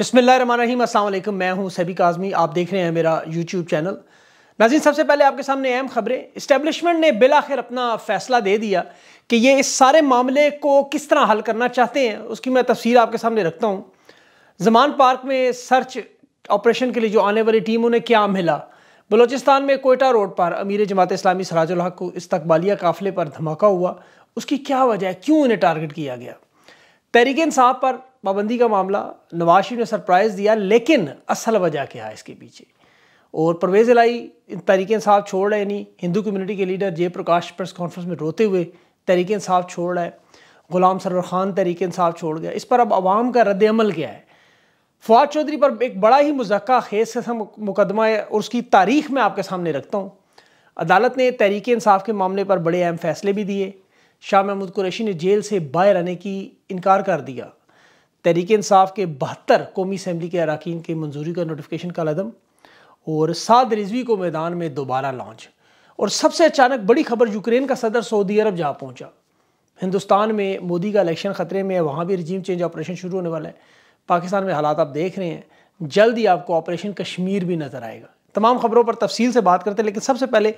बिस्मिल्लाम असलम मैं हूं सभी काजमी आप देख रहे हैं मेरा यूट्यूब चैनल नाजिन सबसे पहले आपके सामने अहम खबरें इस्टेबलिशमेंट ने बिल आखिर अपना फैसला दे दिया कि ये इस सारे मामले को किस तरह हल करना चाहते हैं उसकी मैं तफसील आपके सामने रखता हूँ जमान पार्क में सर्च ऑपरेशन के लिए जो आने वाली टीम उन्हें क्या मिला बलोचिस्तान में कोयटा रोड पर अमीर जमात इस्लामी सराजुल हक को इस्तकबालिया काफिले पर धमाका हुआ उसकी क्या वजह है क्यों उन्हें टारगेट किया गया तहरीक इंसाफ पर पाबंदी का मामला नवाज शरीफ ने सरप्राइज़ दिया लेकिन असल वजह क्या है इसके पीछे और परवेज़ लाई तहरीक साहब छोड़ रहे नहीं हिंदू कम्युनिटी के लीडर जय प्रकाश प्रेस कॉन्फ्रेंस में रोते हुए तहरीक साहब छोड़ रहा है गुलाम सरवर खान तहरीक साहब छोड़ गया इस पर अब आवाम का रद्द अमल क्या है फवाद चौधरी पर एक बड़ा ही मजक़ा खेज से मुकदमा है और उसकी तारीख मैं आपके सामने रखता हूँ अदालत ने तहरीक इंसाफ के मामले पर बड़े अहम फैसले भी दिए शाह महमूद कुरैशी ने जेल से बाहर आने की इनकार कर दिया तहरीक इंसाफ के बहत्तर कौमी असम्बली के अरकान की मंजूरी का नोटिफिकेशन का लदम और सात रिजवी को मैदान में दोबारा लॉन्च और सबसे अचानक बड़ी खबर यूक्रेन का सदर सऊदी अरब जहाँ पहुँचा हिंदुस्तान में मोदी का इलेक्शन खतरे में है वहाँ भी रजीम चेंज ऑपरेशन शुरू होने वाला है पाकिस्तान में हालात आप देख रहे हैं जल्द ही आपको ऑपरेशन कश्मीर भी नज़र आएगा तमाम खबरों पर तफसील से बात करते हैं लेकिन सबसे पहले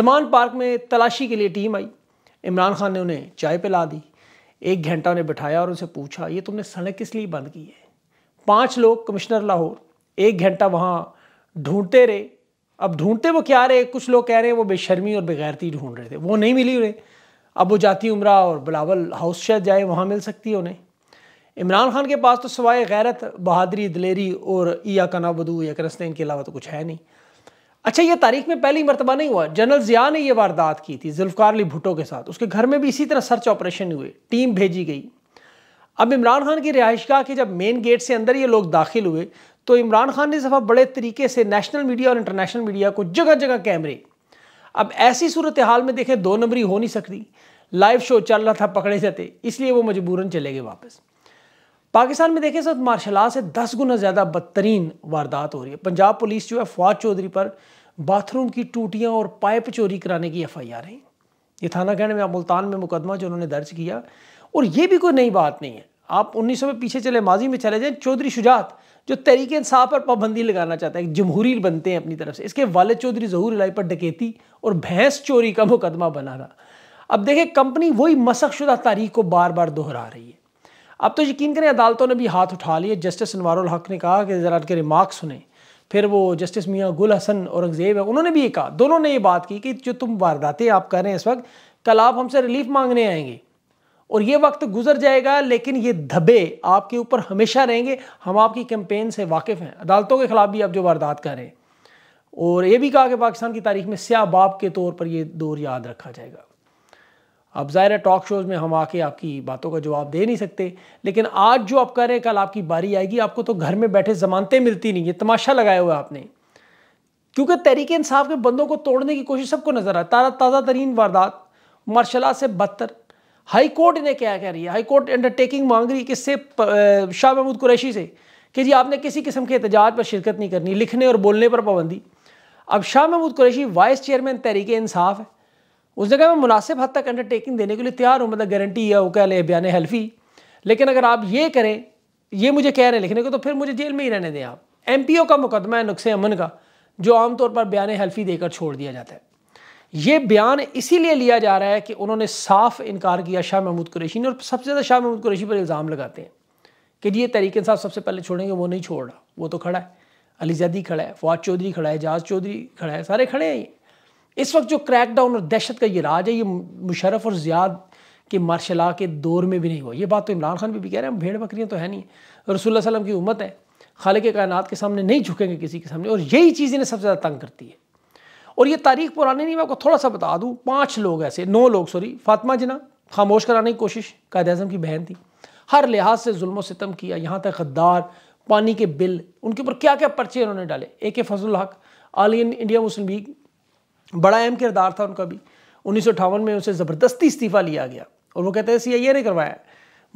जमान पार्क में तलाशी के लिए टीम आई इमरान खान ने उन्हें चाय पिला दी एक घंटा उन्हें बिठाया और उनसे पूछा ये तुमने सड़क किस लिए बंद की है पांच लोग कमिश्नर लाहौर एक घंटा वहाँ ढूंढते रहे अब ढूंढते वो क्या रहे कुछ लोग कह रहे हैं वो बेशर्मी और बेगैरती ढूंढ रहे थे वो नहीं मिली उन्हें अब वो जाती उमरा और बिलावल हाउस शायद जाए वहाँ मिल सकती है उन्हें इमरान खान के पास तो सवाए गैरत बहादरी दलेरी और ईया कना बदू या करस्ते इनके अलावा तो कुछ है नहीं अच्छा ये तारीख में पहली मरतबा नहीं हुआ जनरल जिया ने यह वारदात की थी जुल्फकार अली भुटो के साथ उसके घर में भी इसी तरह सर्च ऑपरेशन हुए टीम भेजी गई अब इमरान खान की रिहाइशगाह के जब मेन गेट से अंदर ये लोग दाखिल हुए तो इमरान खान ने सफ़ा बड़े तरीके से नेशनल मीडिया और इंटरनेशनल मीडिया को जगह जगह कैमरे अब ऐसी सूरत हाल में देखें दो नंबरी हो नहीं सकती लाइव शो चल रहा था पकड़े जाते इसलिए वो मजबूरन चले गए वापस पाकिस्तान में देखें सर मार्शल से दस गुना ज़्यादा बदतरीन वारदात हो रही है पंजाब पुलिस जो है फवाद चौधरी पर बाथरूम की टूटियाँ और पाइप चोरी कराने की एफ आई आर है ये थाना कहने में मुल्तान में मुकदमा जो उन्होंने दर्ज किया और ये भी कोई नई बात नहीं है आप उन्नीस सौ में पीछे चले माजी में चले जाएँ चौधरी शुजात जो तरीके इंसाफ पर पाबंदी लगाना चाहता है जमहूरी बनते हैं अपनी तरफ से इसके वालद चौधरी जहूर लाई पर डकेती और भैंस चोरी का मुकदमा बना रहा अब देखें कंपनी वही शुदा तारीख को बार बार दोहरा रही है अब तो यकीन करें अदालतों ने भी हाथ उठा लिए जस्टिस अनवारुल हक ने कहा कि ज़रा के रिमार्क सुने फिर वो जस्टिस मियाँ गुल हसन औरंगज़ेब है उन्होंने भी ये कहा दोनों ने ये बात की कि जो तुम वारदातें आप कर रहे हैं इस वक्त कल आप हमसे रिलीफ मांगने आएंगे और ये वक्त गुजर जाएगा लेकिन ये धब्बे आपके ऊपर हमेशा रहेंगे हम आपकी कैंपेन से वाकिफ़ हैं अदालतों के ख़िलाफ़ भी आप जो वारदात कर रहे हैं और ये भी कहा कि पाकिस्तान की तारीख में स्या बाप के तौर पर यह दौर याद रखा जाएगा अब ज़ाहिर है टॉक शोज़ में हम आके आपकी बातों का जवाब दे नहीं सकते लेकिन आज जो आप कह रहे हैं कल आपकी बारी आएगी आपको तो घर में बैठे जमानतें मिलती नहीं है तमाशा लगाया हुआ आपने क्योंकि तहरीक इंसाफ के बंदों को तोड़ने की कोशिश सबको नज़र आया ताज़ा ताज़ा तरीन वारदात मार्शला से बदतर हाई कोर्ट ने क्या कह रही है हाई कोर्ट अंडरटेकिंग मांग रही किससे शाह महमूद कुरैशी से कि जी आपने किसी किस्म के एहतजाज पर शिरकत नहीं करनी लिखने और बोलने पर पाबंदी अब शाह महमूद कुरैशी वाइस चेयरमैन तहरीक इंसाफ है उस जगह मैं मुनासिब हद तक अंडरटेकिंग देने के लिए तैयार हूँ मतलब गारंटी है वो कह बयान हेल्फ़ी लेकिन अगर आप ये करें ये मुझे कह रहे हैं लिखने को तो फिर मुझे जेल में ही रहने दें आप एम पी ओ का मुकदमा है नुस्खे अमन का जो आमतौर पर बयान हेल्फी देकर छोड़ दिया जाता है ये बयान इसीलिए लिया जा रहा है कि उन्होंने साफ इनकार किया शाह महमूद कुरेशी ने और सबसे ज़्यादा शाह महमूद कुरेशी पर इल्ज़ाम लगाते हैं कि जी ये तरीके साहब सबसे पहले छोड़ेंगे वो नहीं छोड़ रहा वो तो खड़ा है अलीजैदी खड़ा है फवाद चौधरी खड़ा है जहाज चौधरी खड़ा है सारे खड़े हैं ये इस वक्त जो क्रैकडाउन और दहशत का ये राज है ये मुशरफ और ज़ियाद के मार्शल के दौर में भी नहीं हुआ ये बात तो इमरान खान भी, भी कह रहे हैं हम भेड़ बकरियाँ तो है नहीं रसूल वसलम की उम्मत है खाल के कायनात के सामने नहीं झुकेंगे किसी के सामने और यही चीज़ इन्हें सबसे ज़्यादा तंग करती है और ये तारीख पुरानी नहीं मैं आपको थोड़ा सा बता दूँ पाँच लोग ऐसे नौ लोग सॉरी फातमा जना खामोश कराने की कोशिश कायद अजम की बहन थी हर लिहाज से म सितम किया यहाँ तक गद्दार पानी के बिल उनके ऊपर क्या क्या पर्चे उन्होंने डाले ए के फजल हक आलियन इंडिया मुस्लिम लीग बड़ा अहम किरदार था उनका भी उन्नीस में उनसे ज़बरदस्ती इस्तीफ़ा लिया गया और वो कहते हैं सी आई ए ने करवाया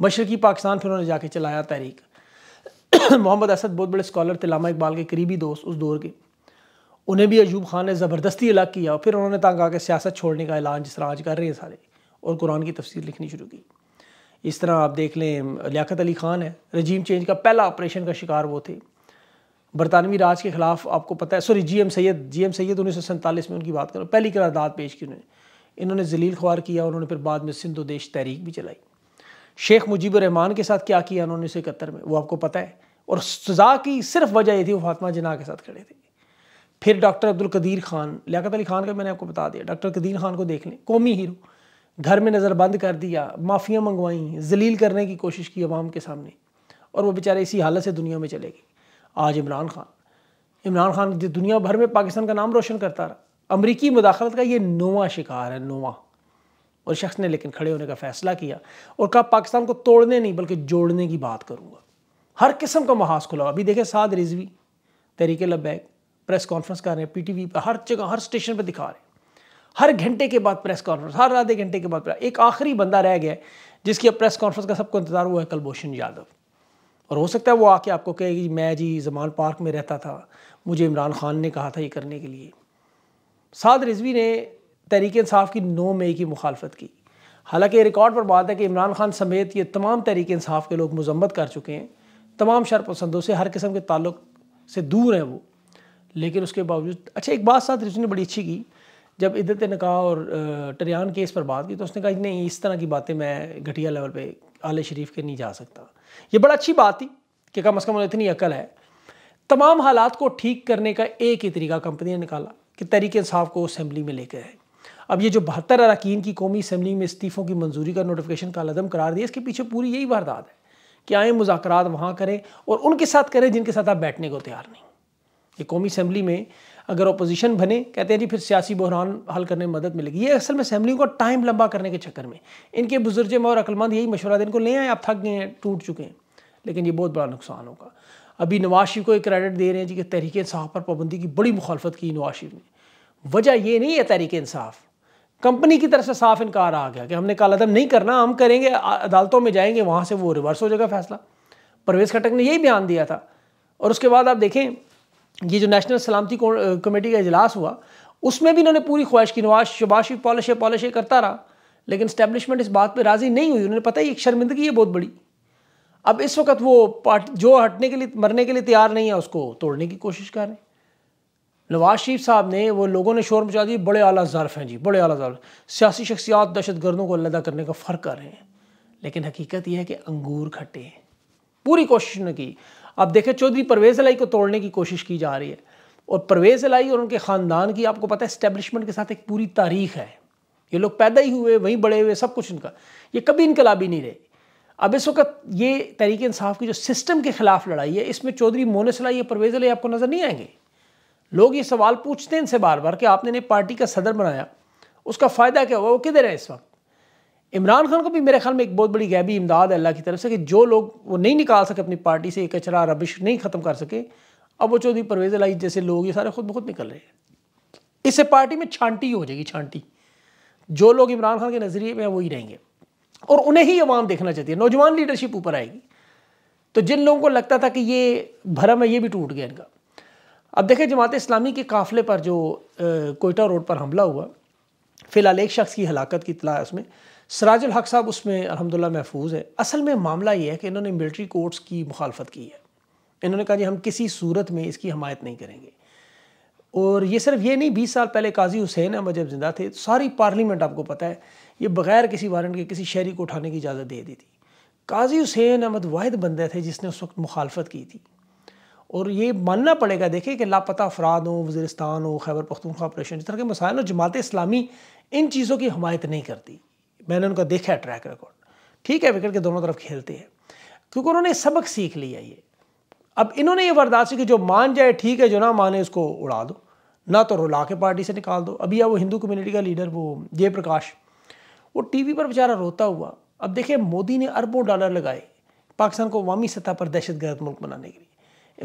मशरकी पाकिस्तान फिर उन्होंने जाके चलाया तहरीक मोहम्मद असद बहुत बड़े स्कॉलर थे लामा इकबाल के करीबी दोस्त उस दौर के उन्हें भी अयूब खान ने ज़बरदस्ती अलग किया और फिर उन्होंने तंग आकर सियासत छोड़ने का ऐलान जिस तरह आज कर रहे हैं सारे और कुरान की तफसीर लिखनी शुरू की इस तरह आप देख लें लियाकत अली खान है रजीम चेंज का पहला ऑपरेशन का शिकार वो थे बरतानवी राज के ख़िलाफ़ आपको पता है sorry G M Syed G M Syed उन्नीस सौ सैंतालीस में उनकी बात करो पहली करारदाद पेश की उन्होंने इन्होंने जलील ख्वार किया उन्होंने फिर बाद में सिंधु देश तहरीक भी चलाई शेख मुजीब रहमान के साथ क्या किया उन्होंने उन्नीस इकहत्तर में वो आपको पता है और सज़ा की सिर्फ वजह ये थी वो फातमा जिना के साथ खड़े थे फिर डॉक्टर अब्दुल कदीर खान लियात अली खान का मैंने आपको बता दिया डॉक्टर कदीर खान को देख लें कौमी हीरो घर में नज़र बंद कर दिया माफ़ियाँ मंगवाई जलील करने की कोशिश की आवाम के सामने और वो बेचारे इसी हालत से दुनिया में चले गए आज इमरान खान इमरान खान जो दुनिया भर में पाकिस्तान का नाम रोशन करता रहा अमरीकी मुदाखलत का ये नोवा शिकार है नोवा और शख्स ने लेकिन खड़े होने का फैसला किया और कहा पाकिस्तान को तोड़ने नहीं बल्कि जोड़ने की बात करूँगा हर किस्म का महाज खुला अभी देखे साद रिजवी तहरीक लबैक प्रेस कॉन्फ्रेंस कर रहे हैं पी टी वी पर हर जगह हर स्टेशन पर दिखा रहे हैं हर घंटे के बाद प्रेस कॉन्फ्रेंस हर आधे घंटे के बाद एक आखिरी बंदा रह गया जिसकी अब प्रेस कॉन्फ्रेंस का सबको इंतजार हुआ है कलभूषण यादव और हो सकता है वो आके आपको कहे कि मैं जी जमान पार्क में रहता था मुझे इमरान खान ने कहा था ये करने के लिए साद रिजवी ने तहरीक इंसाफ की नौ मई की मुखालफत की हालांकि रिकॉर्ड पर बात है कि इमरान खान समेत ये तमाम तहरीक इंसाफ के लोग मजम्मत कर चुके हैं तमाम शरपसंदों से हर किस्म के ताल्लुक से दूर हैं वो लेकिन उसके बावजूद अच्छा एक बात साथ रिजवी ने बड़ी अच्छी की जब इद्दत नकाह और टरियान केस पर बात की तो उसने कहा नहीं इस तरह की बातें मैं घटिया लेवल पर आले शरीफ के नहीं जा सकता ये बड़ा अच्छी बात थी कि कम अज़ कम इतनी अकल है तमाम हालात को ठीक करने का एक ही तरीका कंपनी ने निकाला कि तहरीक इंसाफ को असम्बली में लेकर आए अब ये जो बहत्तर अरकान की कौमी असम्बली में इस्तीफ़ों की मंजूरी का नोटिफिकेशन का लदम करार दिया इसके पीछे पूरी यही वारदात है कि आए मुजाकर वहाँ करें और उनके साथ करें जिनके साथ आप बैठने को तैयार नहीं ये कौमी असम्बली में अगर अपोजिशन बने कहते हैं जी फिर सियासी बहरान हल करने में मदद मिलेगी ये असल में असम्बली को टाइम लंबा करने के चक्कर में इनके में और अकलमंद यही मशवरा दें इनको ले आए आप थक गए हैं टूट चुके हैं लेकिन ये बहुत बड़ा नुकसान होगा अभी नवाज शरीफ को एक क्रेडिट दे रहे हैं जी कि तहरीक इंसाफ पर पाबंदी की बड़ी मुखालफत की नवाज शरीफ ने वजह ये नहीं है तहरीक इंसाफ कंपनी की तरफ से साफ इनकार आ गया कि हमने कालादम नहीं करना हम करेंगे अदालतों में जाएंगे वहाँ से वो रिवर्स हो जाएगा फैसला परवेज खटक ने यही बयान दिया था और उसके बाद आप देखें ये जो नेशनल सलामती कमेटी का इजलास हुआ उसमें भी इन्होंने पूरी ख्वाहिश की नवाज शबाश पॉलिशे पॉलिशे करता रहा लेकिन स्टैब्लिशमेंट इस बात पर राज़ी नहीं हुई उन्होंने पता ही एक शर्मिंदगी है बहुत बड़ी अब इस वक्त वो पार्टी जो हटने के लिए मरने के लिए तैयार नहीं है उसको तोड़ने की कोशिश कर रहे हैं नवाज शरीफ साहब ने वो लोगों ने शोर मचा दिया बड़े आला ज़र्फ हैं जी बड़े आला ज़र्फ सियासी शख्सियात दहशत गर्दों को अलहदा करने का फ़र्क कर रहे हैं लेकिन हकीकत यह है कि अंगूर खट्टे हैं पूरी कोशिश ने की अब देखें चौधरी परवेज़ अलाई को तोड़ने की कोशिश की जा रही है और परवेज़ लाई और उनके ख़ानदान की आपको पता है इस्टेबलिशमेंट के साथ एक पूरी तारीख है ये लोग पैदा ही हुए वहीं बड़े हुए सब कुछ इनका ये कभी इनकलाबी नहीं रहे अब इस वक्त ये तरीके इंसाफ की जो सिस्टम के ख़िलाफ़ लड़ाई है इसमें चौधरी मोनस लाई या परवेज़ लाई आपको नज़र नहीं आएंगे लोग ये सवाल पूछते हैं इनसे बार बार कि आपने ने पार्टी का सदर बनाया उसका फ़ायदा क्या हुआ वो किधर है इस वक्त इमरान खान को भी मेरे ख्याल में एक बहुत बड़ी गैबी इमदाद है अल्लाह की तरफ से कि जो लोग वो नहीं निकाल सके अपनी पार्टी से कचरा रबिश नहीं ख़त्म कर सके अब वो चौधरी परवेज लाई जैसे लोग ये सारे खुद ब खुद निकल रहे हैं इससे पार्टी में छांटी हो जाएगी छांटी जो लोग इमरान खान के नज़रिए में हैं वही रहेंगे और उन्हें ही अवाम देखना चाहती है नौजवान लीडरशिप ऊपर आएगी तो जिन लोगों को लगता था कि ये भरम है ये भी टूट गया इनका अब देखें जमात इस्लामी के काफ़िले पर जो कोयटा रोड पर हमला हुआ फ़िलहाल एक शख्स की हलाकत की इतला है उसमें सराज हक साहब उसमें अलहमदिल्ला महफूज है असल में मामला ये है कि इन्होंने मिलिट्री कोर्ट्स की मुखालफत की है इन्होंने कहा जी हम किसी सूरत में इसकी हमायत नहीं करेंगे और ये सिर्फ ये नहीं बीस साल पहले काजी हुसैन अहमद जब जिंदा थे सारी पार्लियामेंट आपको पता है ये बगैर किसी वारंट के किसी शहरी को उठाने की इजाज़त दे दी थी काजी हुसैन अहमद वाहिद बंदे थे जिसने उस वक्त मुखालफत की थी और ये मानना पड़ेगा देखिए कि लापता अफराद हों वजरस्तान हो खैबर पख्तूनख्वा ऑपरेशन जिस तरह के मसायन और जमात इस्लामी इन चीज़ों की हमायत नहीं करती मैंने उनका देखा है ट्रैक रिकॉर्ड ठीक है विकेट के दोनों तरफ खेलते हैं क्योंकि उन्होंने सबक सीख लिया ये अब इन्होंने ये बर्दाश्त कि जो मान जाए ठीक है जो ना माने उसको उड़ा दो ना तो रुला के पार्टी से निकाल दो अभी वो हिंदू कम्युनिटी का लीडर वो जयप्रकाश वो टीवी पर बेचारा रोता हुआ अब देखिए मोदी ने अरबों डॉलर लगाए पाकिस्तान को अवामी सतह पर दहशत गर्द मुल्क बनाने के लिए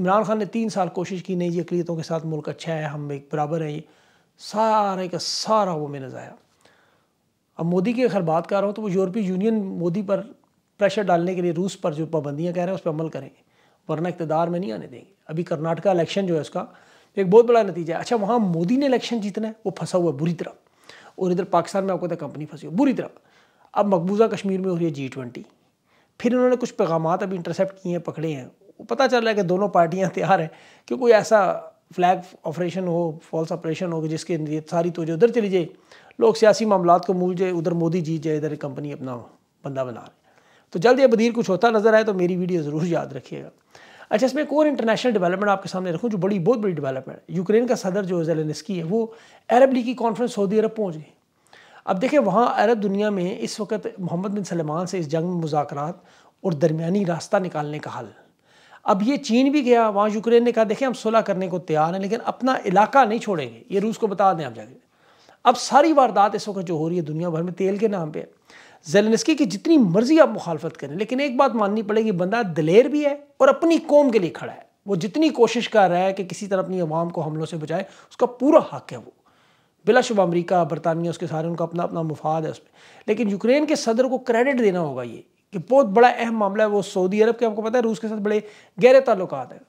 इमरान खान ने तीन साल कोशिश की नई अकलीतों के साथ मुल्क अच्छा है हम एक बराबर हैं ये सारे का सारा वो मैंने जाया अब मोदी की अगर बात कर रहा हूँ तो वो यूरोपीय यूनियन मोदी पर प्रेशर डालने के लिए रूस पर जो पाबंदियाँ कह रहे हैं उस पर अमल करेंगे वरना इकतदार में नहीं आने देंगे अभी कर्नाटका इलेक्शन जो है उसका एक बहुत बड़ा नतीजा है अच्छा वहाँ मोदी ने इलेक्शन जीतना है वो फंसा हुआ है बुरी तरह और इधर पाकिस्तान में आपको तो कंपनी फंसी हुई बुरी तरह अब मकबूजा कश्मीर में हो रही है जी ट्वेंटी फिर उन्होंने कुछ पैगाम अभी इंटरसेप्ट किए हैं पकड़े हैं पता चल रहा है कि दोनों पार्टियाँ तैयार हैं कि कोई ऐसा फ्लैग ऑपरेशन हो फॉल्स ऑपरेशन हो जिसके सारी तो उधर चली जाए लोग सियासी मामला को मूल जाए उधर मोदी जीत जाए इधर कंपनी अपना बंदा बना रहे तो जल्द या बदीर कुछ होता नज़र आए तो मेरी वीडियो ज़रूर याद रखिएगा अच्छा इसमें एक और इंटरनेशनल डेवलपमेंट आपके सामने रखूँ जो बड़ी बहुत बड़ी डेवलपमेंट यूक्रेन का सदर जो जेलेनस्की है वो अरब लीग की कॉन्फ्रेंस सऊदी अरब पहुँच गई अब देखें वहाँ अरब दुनिया में इस वक्त मोहम्मद बिन सलमान से इस जंग में मुजाकर और दरमिया रास्ता निकालने का हल अब ये चीन भी गया वहाँ यूक्रेन ने कहा देखें हम सुलह करने को तैयार हैं लेकिन अपना इलाका नहीं छोड़ेंगे ये रूस को बता दें आप जाके अब सारी वारदात इस वक्त जो हो रही है दुनिया भर में तेल के नाम पर है जेलनस्की की जितनी मर्जी आप मुखालफत करें लेकिन एक बात माननी पड़ेगी बंदा दलेर भी है और अपनी कौम के लिए खड़ा है वो जितनी कोशिश कर रहा है कि किसी तरह अपनी आवाम को हमलों से बचाए उसका पूरा हक है वो बिलाशुबा अमरीका बरतानिया उसके सारे उनका अपना अपना मुफाद है उसमें लेकिन यूक्रेन के सदर को क्रेडिट देना होगा ये कि बहुत बड़ा अहम मामला है वो सऊदी अरब के आपको पता है रूस के साथ बड़े गहरे ताल्लुक हैं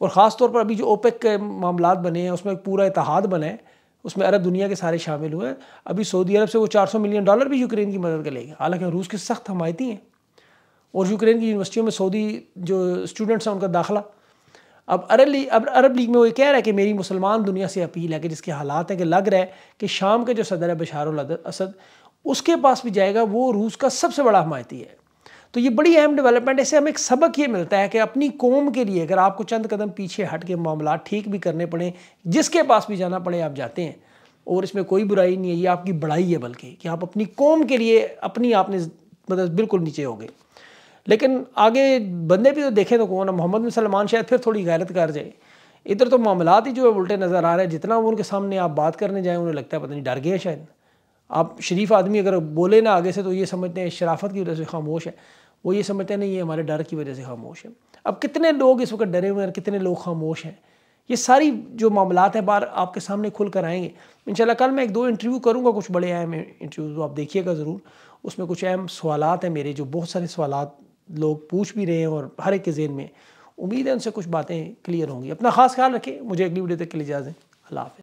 और ख़ास तौर पर अभी जो ओपेक के मामला बने हैं उसमें एक पूरा इतिहाद बने हैं उसमें अरब दुनिया के सारे शामिल हुए हैं अभी सऊदी अरब से वो 400 मिलियन डॉलर भी यूक्रेन की मदद लेगी हालांकि रूस की सख्त हमायती हैं और यूक्रेन की यूनिवर्सिटियों में सऊदी जो स्टूडेंट्स हैं उनका दाखिला अब अरब लीग अब अरब लीग में वो ये कह रहा है कि मेरी मुसलमान दुनिया से अपील है कि जिसके हालात हैं कि लग रहा है कि शाम के जो सदर है बशार असद उसके पास भी जाएगा वो रूस का सबसे बड़ा हमायती है तो ये बड़ी अहम डेवलपमेंट इससे हमें एक सबक ये मिलता है कि अपनी कौम के लिए अगर आपको चंद कदम पीछे हट के मामला ठीक भी करने पड़े जिसके पास भी जाना पड़े आप जाते हैं और इसमें कोई बुराई नहीं है ये आपकी बढ़ाई है बल्कि कि आप अपनी कौम के लिए अपनी आपने मतलब बिल्कुल नीचे हो गए लेकिन आगे बंदे भी तो देखें तो कौन मोहम्मद बिन सलमान शायद फिर थोड़ी गैरत कर जाए इधर तो मामला ही जो है उल्टे नज़र आ रहे हैं जितना उनके सामने आप बात करने जाएँ उन्हें लगता है पता नहीं डर गए शायद आप शरीफ आदमी अगर बोले ना आगे से तो ये समझते हैं शराफत की वजह से खामोश है वो ये समझते हैं नहीं ये हमारे डर की वजह से खामोश है अब कितने लोग इस वक्त डरे हुए हैं कितने लोग खामोश हैं ये सारी जो मामला है बार आपके सामने खुल कर आएंगे इन कल मैं एक दो इंटरव्यू करूँगा कुछ बड़े अहम इंटरव्यू तो आप देखिएगा ज़रूर उसमें कुछ अहम सवाल हैं मेरे जो बहुत सारे सवाल लोग पूछ भी रहे हैं और हर एक के जेन में उम्मीद है उनसे कुछ बातें क्लियर होंगी अपना खास ख्याल रखें मुझे अगली वीडियो तक के लिए इजाज़ें अल्लाह